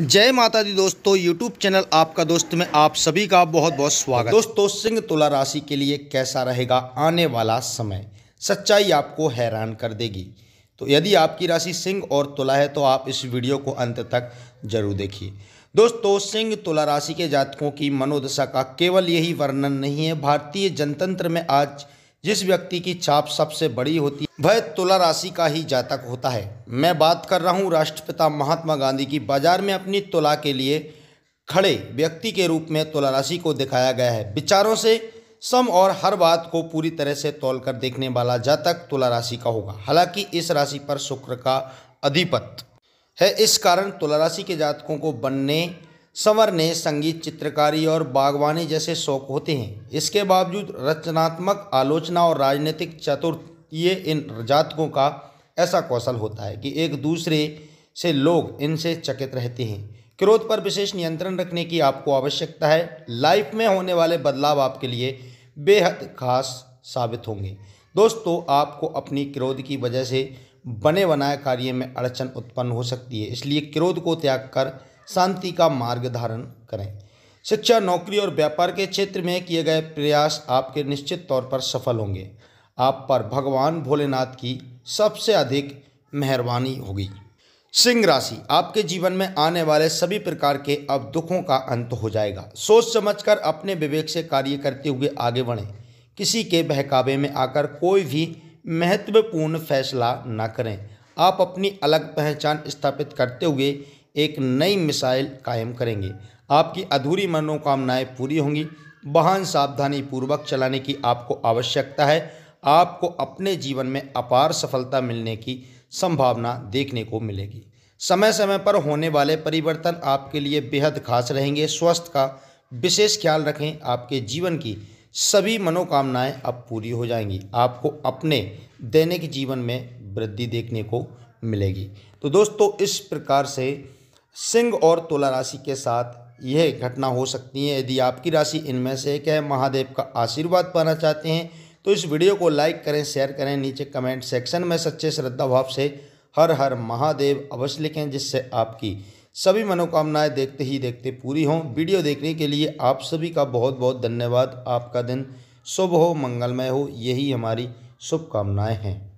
जय माता दी दोस्तों यूट्यूब चैनल आपका दोस्त में आप सभी का बहुत बहुत स्वागत दोस्तों सिंह तुला राशि के लिए कैसा रहेगा आने वाला समय सच्चाई आपको हैरान कर देगी तो यदि आपकी राशि सिंह और तुला है तो आप इस वीडियो को अंत तक जरूर देखिए दोस्तों सिंह तुला राशि के जातकों की मनोदशा का केवल यही वर्णन नहीं है भारतीय जनतंत्र में आज जिस व्यक्ति की छाप सबसे बड़ी होती वह तुला राशि का ही जातक होता है मैं बात कर रहा हूँ राष्ट्रपिता महात्मा गांधी की बाजार में अपनी तुला के लिए खड़े व्यक्ति के रूप में तुला राशि को दिखाया गया है विचारों से सम और हर बात को पूरी तरह से तोल कर देखने वाला जातक तुला राशि का होगा हालांकि इस राशि पर शुक्र का अधिपत है इस कारण तुला राशि के जातकों को बनने संवर ने संगीत चित्रकारी और बागवानी जैसे शौक होते हैं इसके बावजूद रचनात्मक आलोचना और राजनीतिक चतुर्थ ये इन जातकों का ऐसा कौशल होता है कि एक दूसरे से लोग इनसे चकित रहते हैं क्रोध पर विशेष नियंत्रण रखने की आपको आवश्यकता है लाइफ में होने वाले बदलाव आपके लिए बेहद खास साबित होंगे दोस्तों आपको अपनी क्रोध की वजह से बने बनाए कार्य में अड़चन उत्पन्न हो सकती है इसलिए क्रोध को त्याग कर शांति का मार्ग धारण करें शिक्षा नौकरी और व्यापार के क्षेत्र में किए गए प्रयास आपके निश्चित तौर पर सफल होंगे आप पर भगवान भोलेनाथ की सबसे अधिक मेहरबानी होगी सिंह राशि आपके जीवन में आने वाले सभी प्रकार के अब दुखों का अंत हो जाएगा सोच समझकर अपने विवेक से कार्य करते हुए आगे बढ़ें किसी के बहकावे में आकर कोई भी महत्वपूर्ण फैसला न करें आप अपनी अलग पहचान स्थापित करते हुए एक नई मिसाइल कायम करेंगे आपकी अधूरी मनोकामनाएं पूरी होंगी वाहन सावधानी पूर्वक चलाने की आपको आवश्यकता है आपको अपने जीवन में अपार सफलता मिलने की संभावना देखने को मिलेगी समय समय पर होने वाले परिवर्तन आपके लिए बेहद खास रहेंगे स्वस्थ का विशेष ख्याल रखें आपके जीवन की सभी मनोकामनाएं अब पूरी हो जाएंगी आपको अपने दैनिक जीवन में वृद्धि देखने को मिलेगी तो दोस्तों इस प्रकार से सिंह और तुला राशि के साथ यह घटना हो सकती है यदि आपकी राशि इनमें से एक है महादेव का आशीर्वाद पाना चाहते हैं तो इस वीडियो को लाइक करें शेयर करें नीचे कमेंट सेक्शन में सच्चे श्रद्धा भाव से हर हर महादेव अवश्य लिखें जिससे आपकी सभी मनोकामनाएं देखते ही देखते पूरी हों वीडियो देखने के लिए आप सभी का बहुत बहुत धन्यवाद आपका दिन शुभ हो मंगलमय हो यही हमारी शुभकामनाएँ हैं